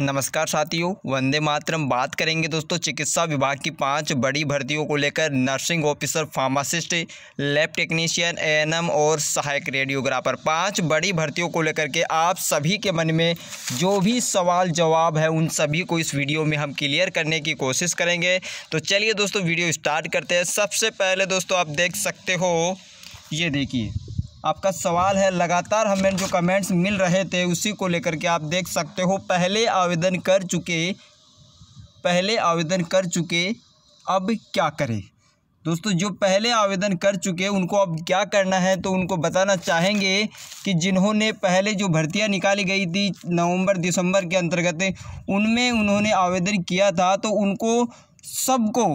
नमस्कार साथियों वंदे मातरम बात करेंगे दोस्तों चिकित्सा विभाग की पांच बड़ी भर्तियों को लेकर nursing officer pharmacist lab technician ANM और सहायक रेडियोग्राफर पांच बड़ी भर्तियों को लेकर के आप सभी के मन में जो भी सवाल जवाब है उन सभी को इस वीडियो में हम क्लियर करने की कोशिश करेंगे तो चलिए दोस्तों वीडियो स्टार्ट करते हैं सबसे पहले दोस्तों आप देख सकते हो ये देखिए आपका सवाल है लगातार हमें जो कमेंट्स मिल रहे थे उसी को लेकर के आप देख सकते हो पहले आवेदन कर चुके पहले आवेदन कर चुके अब क्या करें दोस्तों जो पहले आवेदन कर चुके उनको अब क्या करना है तो उनको बताना चाहेंगे कि जिन्होंने पहले जो भर्तियां निकाली गई थी नवंबर दिसंबर के अंतर्गत उनमें उन्होंने आवेदन किया था तो उनको सबको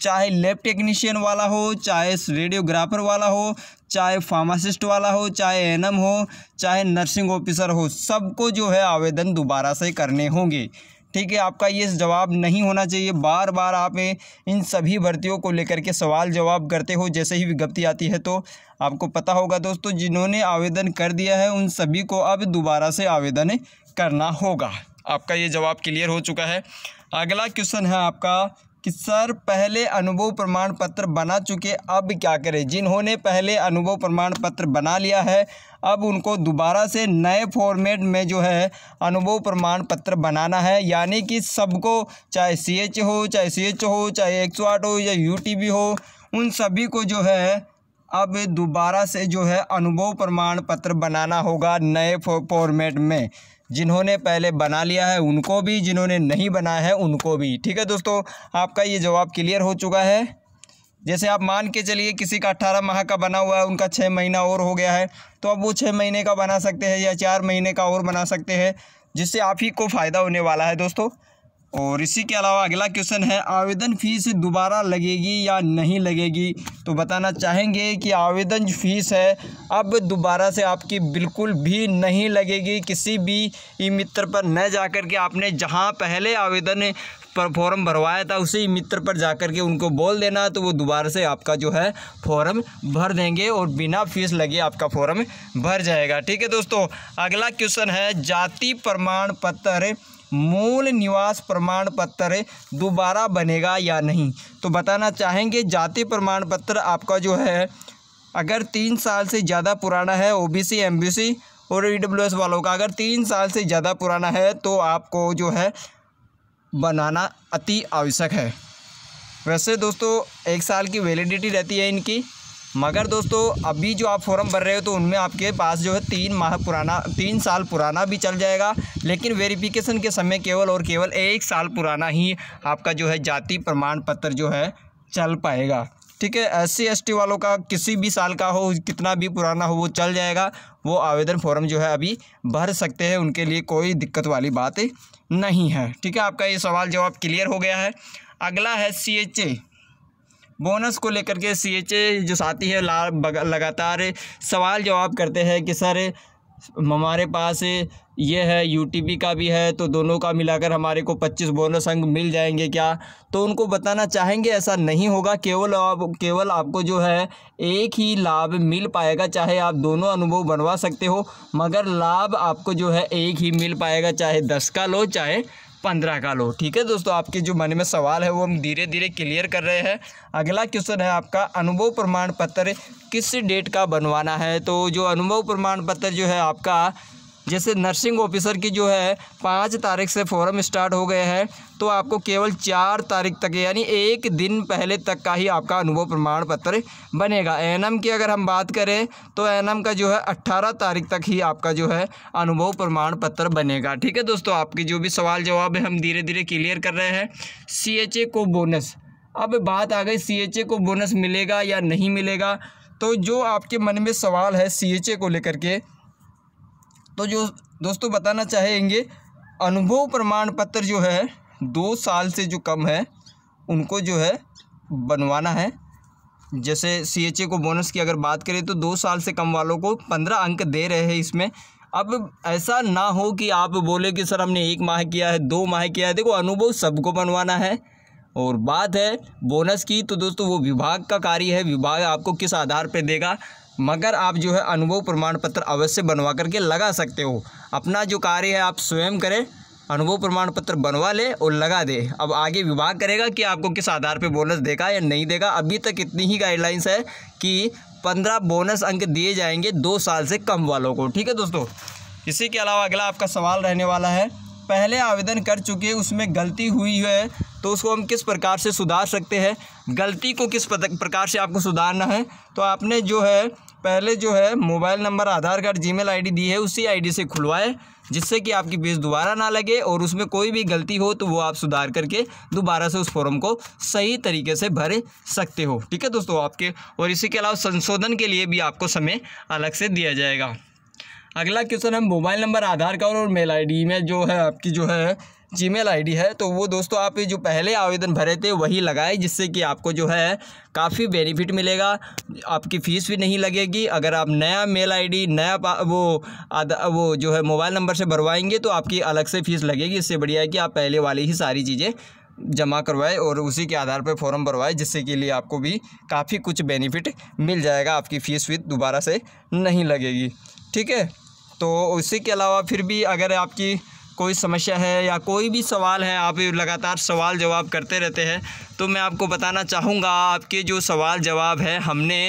चाहे लैब टेक्नीशियन वाला हो चाहे रेडियोग्राफर वाला हो चाहे फार्मासिस्ट वाला हो चाहे एन हो चाहे नर्सिंग ऑफिसर हो सबको जो है आवेदन दोबारा से करने होंगे ठीक है आपका ये जवाब नहीं होना चाहिए बार बार आप इन सभी भर्तियों को लेकर के सवाल जवाब करते हो जैसे ही विज्ञप्ति आती है तो आपको पता होगा दोस्तों जिन्होंने आवेदन कर दिया है उन सभी को अब दोबारा से आवेदन करना होगा आपका ये जवाब क्लियर हो चुका है अगला क्वेश्चन है आपका कि सर पहले अनुभव प्रमाण पत्र बना चुके अब क्या करें जिन्होंने पहले अनुभव प्रमाण पत्र बना लिया है अब उनको दोबारा से नए फॉर्मेट में जो है अनुभव प्रमाण पत्र बनाना है यानी कि सबको चाहे सी एच हो चाहे सी एच हो चाहे आठ हो या यू टी बी हो उन सभी को जो है अब दोबारा से जो है अनुभव प्रमाण पत्र बनाना होगा नए फॉर्मेट में जिन्होंने पहले बना लिया है उनको भी जिन्होंने नहीं बनाया है उनको भी ठीक है दोस्तों आपका ये जवाब क्लियर हो चुका है जैसे आप मान के चलिए किसी का अट्ठारह माह का बना हुआ है उनका छः महीना और हो गया है तो अब वो छः महीने का बना सकते हैं या चार महीने का और बना सकते हैं जिससे आप ही को फ़ायदा होने वाला है दोस्तों और इसी के अलावा अगला क्वेश्चन है आवेदन फ़ीस दोबारा लगेगी या नहीं लगेगी तो बताना चाहेंगे कि आवेदन फ़ीस है अब दोबारा से आपकी बिल्कुल भी नहीं लगेगी किसी भी ई मित्र पर न जाकर के आपने जहां पहले आवेदन पर फॉर्म भरवाया था उसी मित्र पर जाकर के उनको बोल देना तो वो दोबारा से आपका जो है फॉर्म भर देंगे और बिना फीस लगे आपका फॉर्म भर जाएगा ठीक है दोस्तों अगला क्वेश्चन है जाति प्रमाण पत्र मूल निवास प्रमाण पत्र दोबारा बनेगा या नहीं तो बताना चाहेंगे जाति प्रमाण पत्र आपका जो है अगर तीन साल से ज़्यादा पुराना है ओबीसी एमबीसी और ई e वालों का अगर तीन साल से ज़्यादा पुराना है तो आपको जो है बनाना अति आवश्यक है वैसे दोस्तों एक साल की वैलिडिटी रहती है इनकी मगर दोस्तों अभी जो आप फॉर्म भर रहे हो तो उनमें आपके पास जो है तीन माह पुराना तीन साल पुराना भी चल जाएगा लेकिन वेरिफिकेशन के समय केवल और केवल एक साल पुराना ही आपका जो है जाति प्रमाण पत्र जो है चल पाएगा ठीक है एस सी एस टी वालों का किसी भी साल का हो कितना भी पुराना हो वो चल जाएगा वो आवेदन फॉर्म जो है अभी भर सकते हैं उनके लिए कोई दिक्कत वाली बात नहीं है ठीक है आपका ये सवाल जवाब क्लियर हो गया है अगला है सी एच ए बोनस को लेकर के सी एच ए जो साथी है लगातार सवाल जवाब करते हैं कि सर हमारे पास ये है पी का भी है तो दोनों का मिलाकर हमारे को 25 बोनस अंक मिल जाएंगे क्या तो उनको बताना चाहेंगे ऐसा नहीं होगा केवल आप केवल आपको जो है एक ही लाभ मिल पाएगा चाहे आप दोनों अनुभव बनवा सकते हो मगर लाभ आपको जो है एक ही मिल पाएगा चाहे दस का लो चाहे पंद्रह का लो ठीक है दोस्तों आपके जो मन में सवाल है वो हम धीरे धीरे क्लियर कर रहे हैं अगला क्वेश्चन है आपका अनुभव प्रमाण पत्र किस डेट का बनवाना है तो जो अनुभव प्रमाण पत्र जो है आपका जैसे नर्सिंग ऑफिसर की जो है पाँच तारीख से फॉर्म स्टार्ट हो गए हैं तो आपको केवल चार तारीख तक यानी एक दिन पहले तक का ही आपका अनुभव प्रमाण पत्र बनेगा एनएम की अगर हम बात करें तो एनएम का जो है अट्ठारह तारीख तक ही आपका जो है अनुभव प्रमाण पत्र बनेगा ठीक है दोस्तों आपके जो भी सवाल जवाब है हम धीरे धीरे क्लियर कर रहे हैं सी को बोनस अब बात आ गई सी को बोनस मिलेगा या नहीं मिलेगा तो जो आपके मन में सवाल है सी को लेकर के तो जो दोस्तों बताना चाहेंगे अनुभव प्रमाण पत्र जो है दो साल से जो कम है उनको जो है बनवाना है जैसे सी एच ए को बोनस की अगर बात करें तो दो साल से कम वालों को पंद्रह अंक दे रहे हैं इसमें अब ऐसा ना हो कि आप बोले कि सर हमने एक माह किया है दो माह किया है देखो अनुभव सबको बनवाना है और बात है बोनस की तो दोस्तों वो विभाग का कार्य है विभाग आपको किस आधार पर देगा मगर आप जो है अनुभव प्रमाण पत्र अवश्य बनवा करके लगा सकते हो अपना जो कार्य है आप स्वयं करें अनुभव प्रमाण पत्र बनवा ले और लगा दे अब आगे विभाग करेगा कि आपको किस आधार पर बोनस देगा या नहीं देगा अभी तक इतनी ही गाइडलाइंस है कि पंद्रह बोनस अंक दिए जाएंगे दो साल से कम वालों को ठीक है दोस्तों इसी के अलावा अगला आपका सवाल रहने वाला है पहले आवेदन कर चुके उसमें गलती हुई है तो उसको हम किस प्रकार से सुधार सकते हैं गलती को किस प्रकार से आपको सुधारना है तो आपने जो है पहले जो है mobile number Aadhaar card Gmail ID दी है उसी आईडी से खुलवाएं जिससे कि आपकी बेस दोबारा ना लगे और उसमें कोई भी गलती हो तो वो आप सुधार करके दोबारा से उस फॉर्म को सही तरीके से भर सकते हो ठीक है दोस्तों आपके और इसी के अलावा संशोधन के लिए भी आपको समय अलग से दिया जाएगा अगला क्वेश्चन है मोबाइल नंबर आधार कार्ड और मेल आईडी में जो है आपकी जो है जीमेल आईडी है तो वो दोस्तों आप जो पहले आवेदन भरे थे वही लगाए जिससे कि आपको जो है काफ़ी बेनिफिट मिलेगा आपकी फ़ीस भी नहीं लगेगी अगर आप नया मेल आईडी नया वो आदा वो जो है मोबाइल नंबर से भरवाएंगे तो आपकी अलग से फ़ीस लगेगी इससे बढ़िया है कि आप पहले वाली ही सारी चीज़ें जमा करवाए और उसी के आधार पर फॉर्म भरवाए जिससे के लिए आपको भी काफ़ी कुछ बेनिफिट मिल जाएगा आपकी फ़ीस वीस दोबारा से नहीं लगेगी ठीक है तो उसी के अलावा फिर भी अगर आपकी कोई समस्या है या कोई भी सवाल है आप लगातार सवाल जवाब करते रहते हैं तो मैं आपको बताना चाहूँगा आपके जो सवाल जवाब है हमने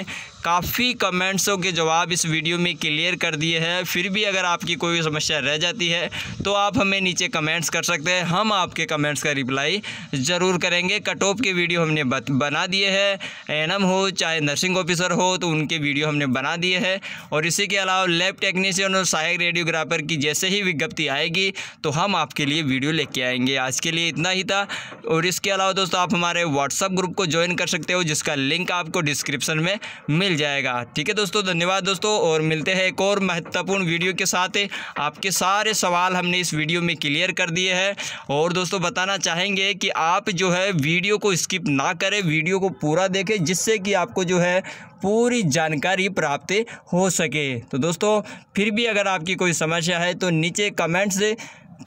काफ़ी कमेंट्सों के जवाब इस वीडियो में क्लियर कर दिए हैं फिर भी अगर आपकी कोई समस्या रह जाती है तो आप हमें नीचे कमेंट्स कर सकते हैं हम आपके कमेंट्स का रिप्लाई ज़रूर करेंगे कट ऑफ के वीडियो हमने बना दिए हैं एनम हो चाहे नर्सिंग ऑफिसर हो तो उनके वीडियो हमने बना दिए हैं और इसी के अलावा लैब टेक्नीशियन और सहायक रेडियोग्राफर की जैसे ही विज्ञप्ति आएगी तो हम आपके लिए वीडियो लेके आएंगे आज के लिए इतना ही था और इसके अलावा दोस्तों आप हमारे व्हाट्सअप ग्रुप को ज्वाइन कर सकते हो जिसका लिंक आपको डिस्क्रिप्शन में मिल मिल जाएगा ठीक है दोस्तों धन्यवाद दोस्तों और मिलते हैं एक और महत्वपूर्ण वीडियो के साथ आपके सारे सवाल हमने इस वीडियो में क्लियर कर दिए हैं और दोस्तों बताना चाहेंगे कि आप जो है वीडियो को स्किप ना करें वीडियो को पूरा देखें जिससे कि आपको जो है पूरी जानकारी प्राप्त हो सके तो दोस्तों फिर भी अगर आपकी कोई समस्या है तो नीचे कमेंट्स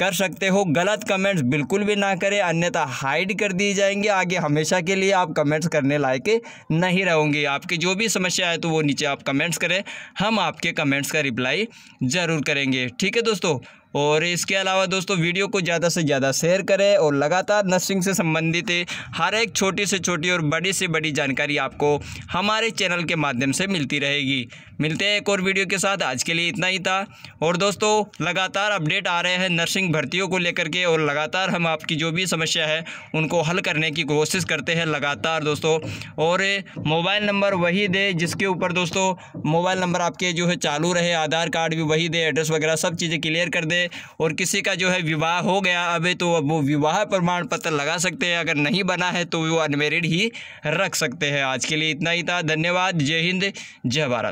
कर सकते हो गलत कमेंट्स बिल्कुल भी ना करें अन्यथा हाइड कर दिए जाएंगे आगे हमेशा के लिए आप कमेंट्स करने लायक नहीं रहोगे आपकी जो भी समस्या है तो वो नीचे आप कमेंट्स करें हम आपके कमेंट्स का रिप्लाई ज़रूर करेंगे ठीक है दोस्तों और इसके अलावा दोस्तों वीडियो को ज़्यादा से ज़्यादा शेयर करें और लगातार नर्सिंग से संबंधित हर एक छोटी से छोटी और बड़ी से बड़ी जानकारी आपको हमारे चैनल के माध्यम से मिलती रहेगी मिलते हैं एक और वीडियो के साथ आज के लिए इतना ही था और दोस्तों लगातार अपडेट आ रहे हैं नर्सिंग भर्तियों को लेकर के और लगातार हम आपकी जो भी समस्या है उनको हल करने की कोशिश करते हैं लगातार दोस्तों और मोबाइल नंबर वही दे जिसके ऊपर दोस्तों मोबाइल नंबर आपके जो है चालू रहे आधार कार्ड भी वही दे एड्रेस वगैरह सब चीज़ें क्लियर कर दे और किसी का जो है विवाह हो गया अभी तो अब वो विवाह प्रमाण पत्र लगा सकते हैं अगर नहीं बना है तो वो अनमेरिड ही रख सकते हैं आज के लिए इतना ही था धन्यवाद जय हिंद जय भारत